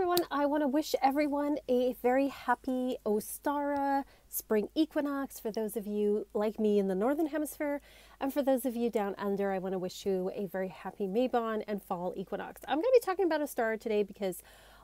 everyone. I want to wish everyone a very happy Ostara spring equinox for those of you like me in the northern hemisphere and for those of you down under i want to wish you a very happy maybon and fall equinox i'm going to be talking about a star today because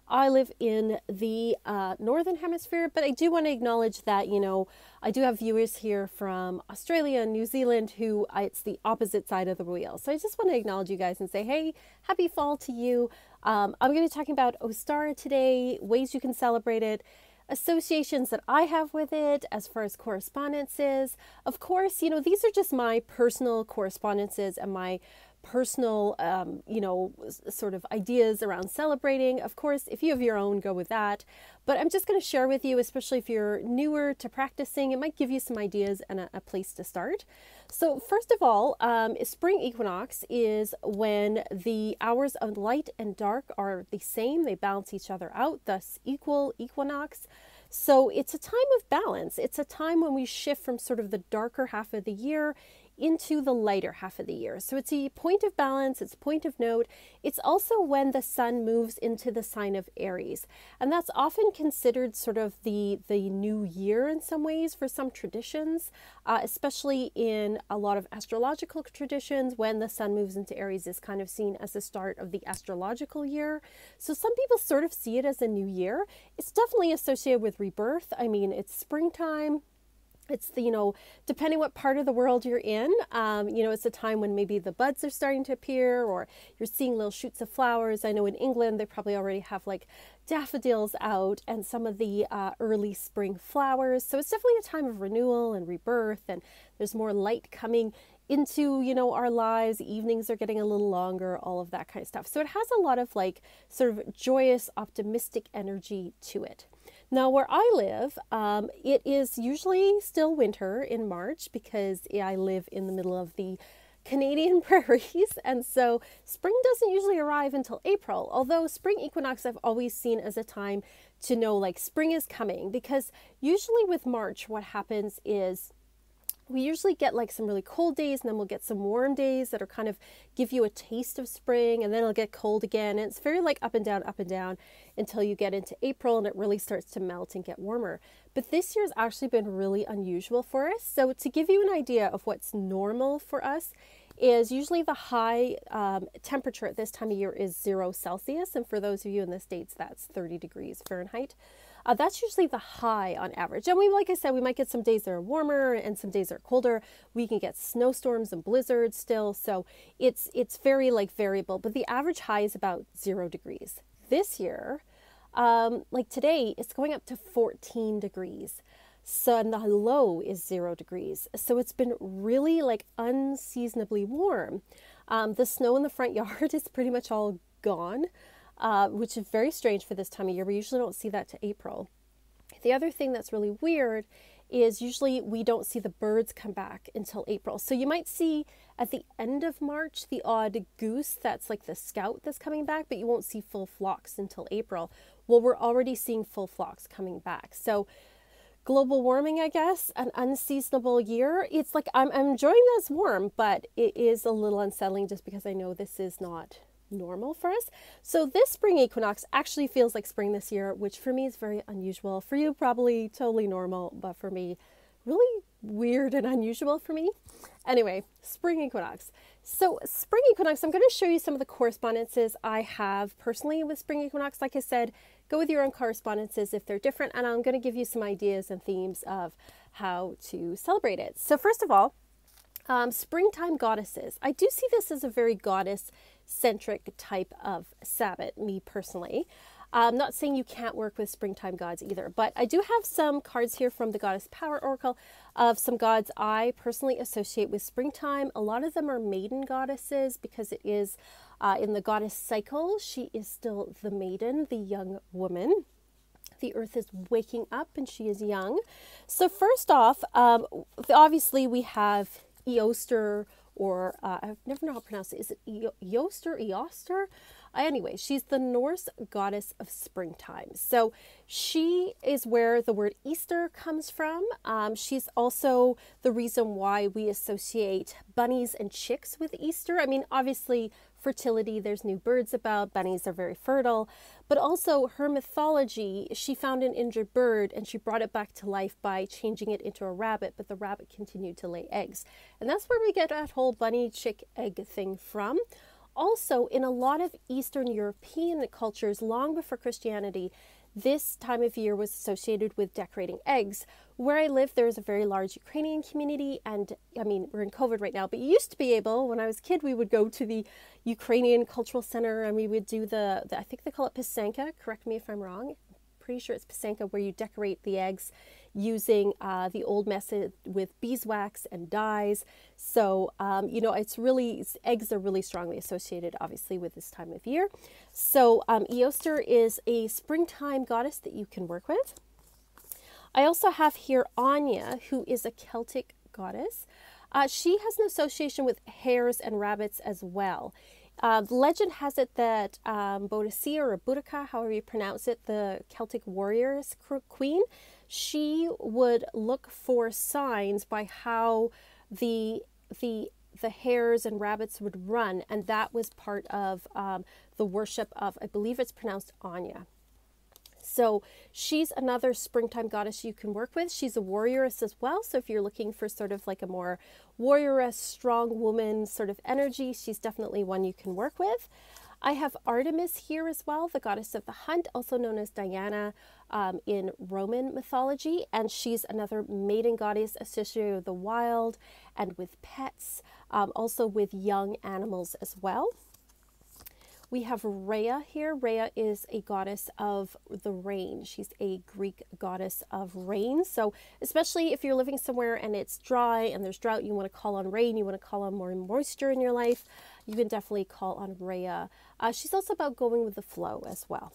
i live in the uh, northern hemisphere but i do want to acknowledge that you know i do have viewers here from australia and new zealand who uh, it's the opposite side of the wheel so i just want to acknowledge you guys and say hey happy fall to you um, I'm going to be talking about Ostara today, ways you can celebrate it, associations that I have with it as far as correspondences. Of course, you know, these are just my personal correspondences and my personal, um, you know, sort of ideas around celebrating. Of course, if you have your own, go with that. But I'm just going to share with you, especially if you're newer to practicing, it might give you some ideas and a, a place to start. So, first of all, um, spring equinox is when the hours of light and dark are the same, they balance each other out, thus, equal equinox. So it's a time of balance. It's a time when we shift from sort of the darker half of the year into the lighter half of the year. So it's a point of balance, it's a point of note. It's also when the sun moves into the sign of Aries. And that's often considered sort of the, the new year in some ways for some traditions, uh, especially in a lot of astrological traditions, when the sun moves into Aries is kind of seen as the start of the astrological year. So some people sort of see it as a new year. It's definitely associated with rebirth. I mean, it's springtime, it's the you know depending what part of the world you're in um, you know it's a time when maybe the buds are starting to appear or you're seeing little shoots of flowers i know in england they probably already have like daffodils out and some of the uh, early spring flowers so it's definitely a time of renewal and rebirth and there's more light coming into you know our lives evenings are getting a little longer all of that kind of stuff so it has a lot of like sort of joyous optimistic energy to it now, where I live, um, it is usually still winter in March because I live in the middle of the Canadian prairies, and so spring doesn't usually arrive until April. Although spring equinox I've always seen as a time to know like spring is coming because usually with March, what happens is we usually get like some really cold days and then we'll get some warm days that are kind of give you a taste of spring and then it'll get cold again and it's very like up and down up and down until you get into april and it really starts to melt and get warmer but this year has actually been really unusual for us so to give you an idea of what's normal for us is usually the high um, temperature at this time of year is zero celsius and for those of you in the states that's 30 degrees fahrenheit uh, that's usually the high on average. And we, like I said, we might get some days that are warmer and some days that are colder. We can get snowstorms and blizzards still. So it's, it's very like variable, but the average high is about zero degrees. This year, um, like today, it's going up to 14 degrees. So, and the low is zero degrees. So it's been really like unseasonably warm. Um, the snow in the front yard is pretty much all gone uh, which is very strange for this time of year. We usually don't see that to April. The other thing that's really weird is usually we don't see the birds come back until April. So you might see at the end of March the odd goose that's like the scout that's coming back, but you won't see full flocks until April. Well, we're already seeing full flocks coming back. So global warming, I guess, an unseasonable year. It's like I'm, I'm enjoying this warm, but it is a little unsettling just because I know this is not normal for us. So this spring equinox actually feels like spring this year, which for me is very unusual. For you, probably totally normal, but for me, really weird and unusual for me. Anyway, spring equinox. So, spring equinox, I'm going to show you some of the correspondences I have personally with spring equinox. Like I said, go with your own correspondences if they're different, and I'm going to give you some ideas and themes of how to celebrate it. So, first of all, um, springtime goddesses. I do see this as a very goddess centric type of Sabbath, me personally. I'm um, not saying you can't work with springtime gods either, but I do have some cards here from the Goddess Power Oracle of some gods I personally associate with springtime. A lot of them are maiden goddesses because it is uh, in the goddess cycle. She is still the maiden, the young woman. The earth is waking up and she is young. So, first off, um, obviously, we have Eoster or uh, I've never know how to pronounce it. Is it Eoster, Eoster? Anyway, she's the Norse goddess of springtime. So she is where the word Easter comes from. Um, she's also the reason why we associate bunnies and chicks with Easter. I mean, obviously, fertility, there's new birds about, bunnies are very fertile, but also her mythology, she found an injured bird and she brought it back to life by changing it into a rabbit, but the rabbit continued to lay eggs. And that's where we get that whole bunny chick egg thing from also, in a lot of Eastern European cultures, long before Christianity, this time of year was associated with decorating eggs. Where I live, there is a very large Ukrainian community, and I mean, we're in COVID right now, but you used to be able, when I was a kid, we would go to the Ukrainian Cultural Center and we would do the, the I think they call it Pisanka, correct me if I'm wrong. I'm pretty sure it's Pisanka, where you decorate the eggs using uh, the old method with beeswax and dyes. So, um, you know, it's really, eggs are really strongly associated, obviously, with this time of year. So, um, Eoster is a springtime goddess that you can work with. I also have here Anya, who is a Celtic goddess. Uh, she has an association with hares and rabbits as well. Uh, legend has it that um, Boadicea or Boudica, however you pronounce it, the Celtic warrior's queen, she would look for signs by how the the the hares and rabbits would run, and that was part of um, the worship of, I believe it's pronounced Anya. So she's another springtime goddess you can work with. She's a warrioress as well. So if you're looking for sort of like a more warrioress, strong woman sort of energy, she's definitely one you can work with. I have Artemis here as well, the goddess of the hunt, also known as Diana um, in Roman mythology. And she's another maiden goddess associated with the wild and with pets, um, also with young animals as well. We have Rhea here. Rhea is a goddess of the rain. She's a Greek goddess of rain. So, especially if you're living somewhere and it's dry and there's drought, you want to call on rain, you want to call on more moisture in your life you can definitely call on Rhea. Uh, she's also about going with the flow as well.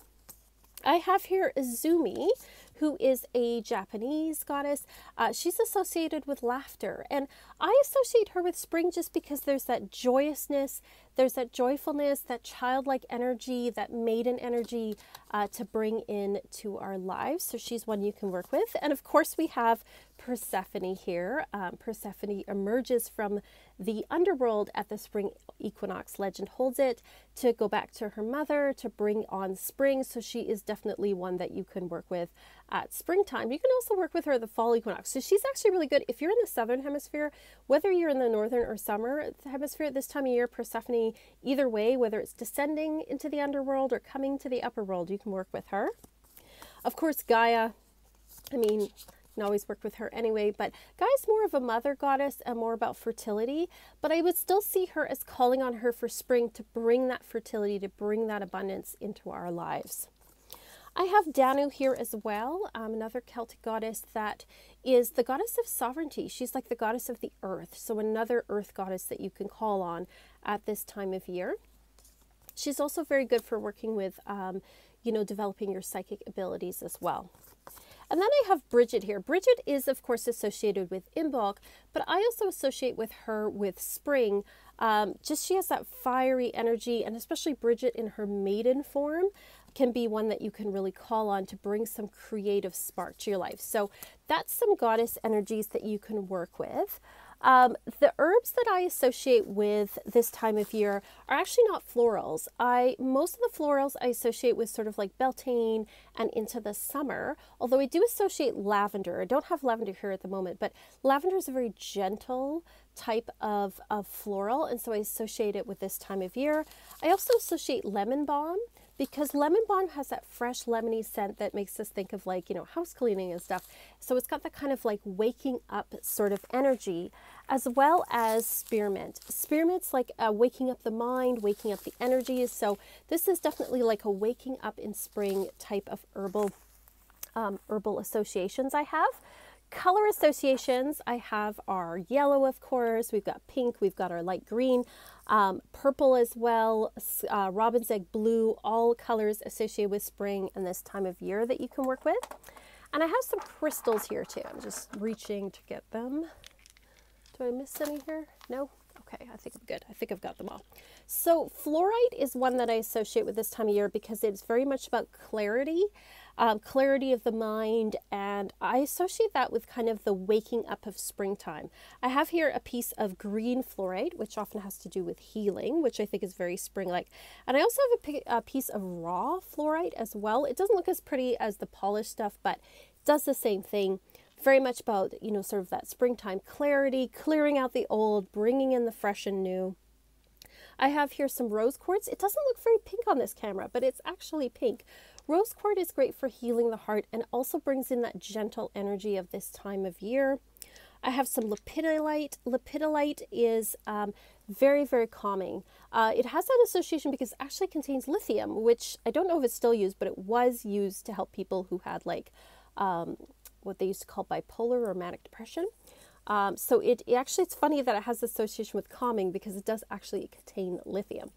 I have here Izumi, who is a Japanese goddess. Uh, she's associated with laughter, and I associate her with spring just because there's that joyousness, there's that joyfulness, that childlike energy, that maiden energy uh, to bring in to our lives. So she's one you can work with. And of course, we have Persephone here. Um, Persephone emerges from the underworld at the spring equinox, legend holds it, to go back to her mother to bring on spring. So she is definitely one that you can work with at springtime. You can also work with her at the fall equinox. So she's actually really good. If you're in the southern hemisphere, whether you're in the northern or summer hemisphere at this time of year, Persephone, either way, whether it's descending into the underworld or coming to the upper world, you can work with her. Of course, Gaia, I mean, can always work with her anyway, but Gaia's more of a mother goddess and more about fertility. But I would still see her as calling on her for spring to bring that fertility, to bring that abundance into our lives. I have Danu here as well, um, another Celtic goddess that is the goddess of sovereignty. She's like the goddess of the earth, so another earth goddess that you can call on at this time of year. She's also very good for working with, um, you know, developing your psychic abilities as well. And then I have Bridget here. Bridget is, of course, associated with Imbolc, but I also associate with her with spring. Um, just she has that fiery energy, and especially Bridget in her maiden form can be one that you can really call on to bring some creative spark to your life. So that's some goddess energies that you can work with. Um, the herbs that I associate with this time of year are actually not florals. I most of the florals I associate with sort of like Beltane and into the summer. Although I do associate lavender. I don't have lavender here at the moment, but lavender is a very gentle type of, of floral, and so I associate it with this time of year. I also associate lemon balm because lemon balm has that fresh lemony scent that makes us think of like, you know, house cleaning and stuff. So it's got that kind of like waking up sort of energy as well as spearmint. Spearmint's like uh, waking up the mind, waking up the energies. So this is definitely like a waking up in spring type of herbal um, herbal associations I have color associations I have are yellow, of course, we've got pink, we've got our light green, um, purple as well, uh, robin's egg blue, all colors associated with spring and this time of year that you can work with. And I have some crystals here too. I'm just reaching to get them. Do I miss any here? No? Okay, I think I'm good. I think I've got them all. So fluorite is one that I associate with this time of year because it's very much about clarity um, clarity of the mind, and I associate that with kind of the waking up of springtime. I have here a piece of green fluorite, which often has to do with healing, which I think is very spring like. And I also have a piece of raw fluorite as well. It doesn't look as pretty as the polished stuff, but does the same thing very much about you know sort of that springtime clarity clearing out the old bringing in the fresh and new i have here some rose quartz it doesn't look very pink on this camera but it's actually pink Rose quartz is great for healing the heart and also brings in that gentle energy of this time of year. I have some lepidolite. Lepidolite is um, very, very calming. Uh, it has that association because it actually contains lithium, which I don't know if it's still used, but it was used to help people who had like um, what they used to call bipolar or manic depression. Um, so it, it, actually, it's funny that it has association with calming because it does actually contain lithium.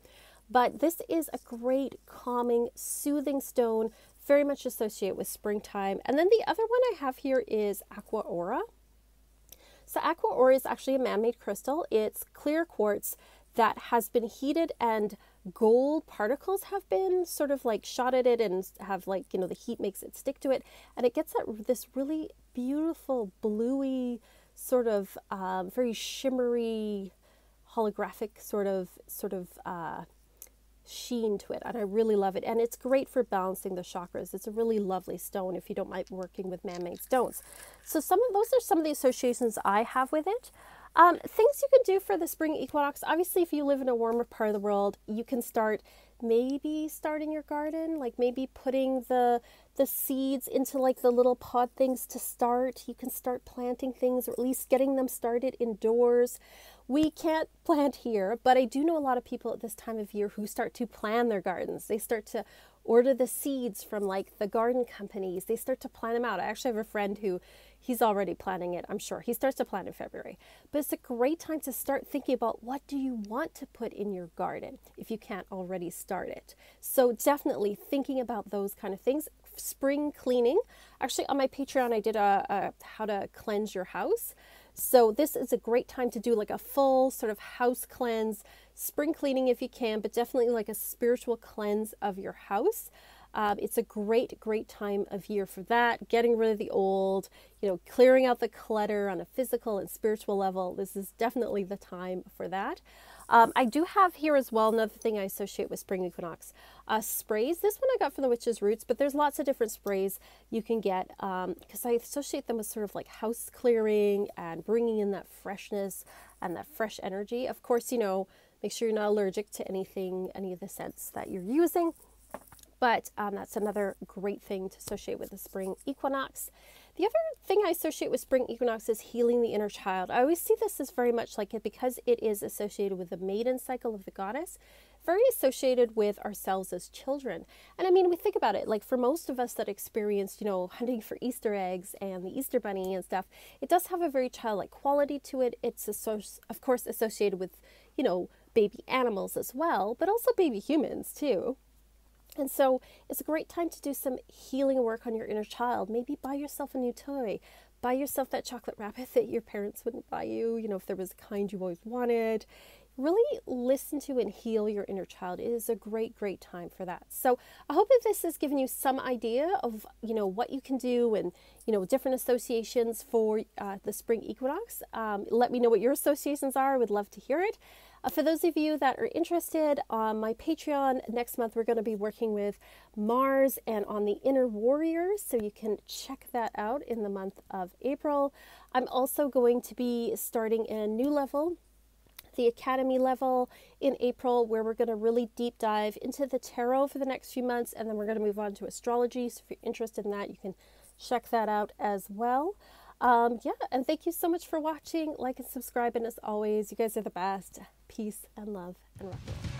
But this is a great calming, soothing stone, very much associated with springtime. And then the other one I have here is Aqua Aura. So Aqua Aura is actually a man-made crystal. It's clear quartz that has been heated and gold particles have been sort of like shot at it and have like you know the heat makes it stick to it and it gets that this really beautiful bluey sort of um, very shimmery holographic sort of sort of uh, sheen to it and I really love it and it's great for balancing the chakras. It's a really lovely stone if you don't mind working with man-made stones. So some of those are some of the associations I have with it. Um, things you can do for the spring equinox. Obviously, if you live in a warmer part of the world, you can start maybe starting your garden, like maybe putting the the seeds into like the little pod things to start. You can start planting things or at least getting them started indoors we can't plant here, but I do know a lot of people at this time of year who start to plan their gardens. They start to order the seeds from like the garden companies. They start to plan them out. I actually have a friend who he's already planning it, I'm sure. He starts to plan in February. But it's a great time to start thinking about what do you want to put in your garden if you can't already start it. So definitely thinking about those kind of things. Spring cleaning. Actually on my Patreon I did a, a how to cleanse your house. So this is a great time to do like a full sort of house cleanse, spring cleaning if you can, but definitely like a spiritual cleanse of your house. Um, it's a great, great time of year for that. Getting rid of the old, you know, clearing out the clutter on a physical and spiritual level. This is definitely the time for that. Um, I do have here as well another thing I associate with spring equinox uh, sprays. This one I got from the Witch's Roots, but there's lots of different sprays you can get because um, I associate them with sort of like house clearing and bringing in that freshness and that fresh energy. Of course, you know, make sure you're not allergic to anything, any of the scents that you're using. But um, that's another great thing to associate with the spring equinox. The other thing I associate with spring equinox is healing the inner child. I always see this as very much like it because it is associated with the maiden cycle of the goddess, very associated with ourselves as children. And I mean, we think about it like for most of us that experienced, you know, hunting for Easter eggs and the Easter bunny and stuff, it does have a very childlike quality to it. It's, of course, associated with, you know, baby animals as well, but also baby humans too. And so it's a great time to do some healing work on your inner child. Maybe buy yourself a new toy. Buy yourself that chocolate rabbit that your parents wouldn't buy you, you know, if there was a kind you always wanted really listen to and heal your inner child. It is a great, great time for that. So I hope that this has given you some idea of, you know, what you can do and, you know, different associations for uh, the spring equinox. Um, let me know what your associations are. I would love to hear it. Uh, for those of you that are interested on my Patreon, next month we're going to be working with Mars and on the Inner Warriors, so you can check that out in the month of April. I'm also going to be starting a new level the Academy level in April, where we're going to really deep dive into the tarot for the next few months, and then we're going to move on to astrology. So if you're interested in that, you can check that out as well. Um, yeah, and thank you so much for watching. Like and subscribe, and as always, you guys are the best. Peace and love and rock.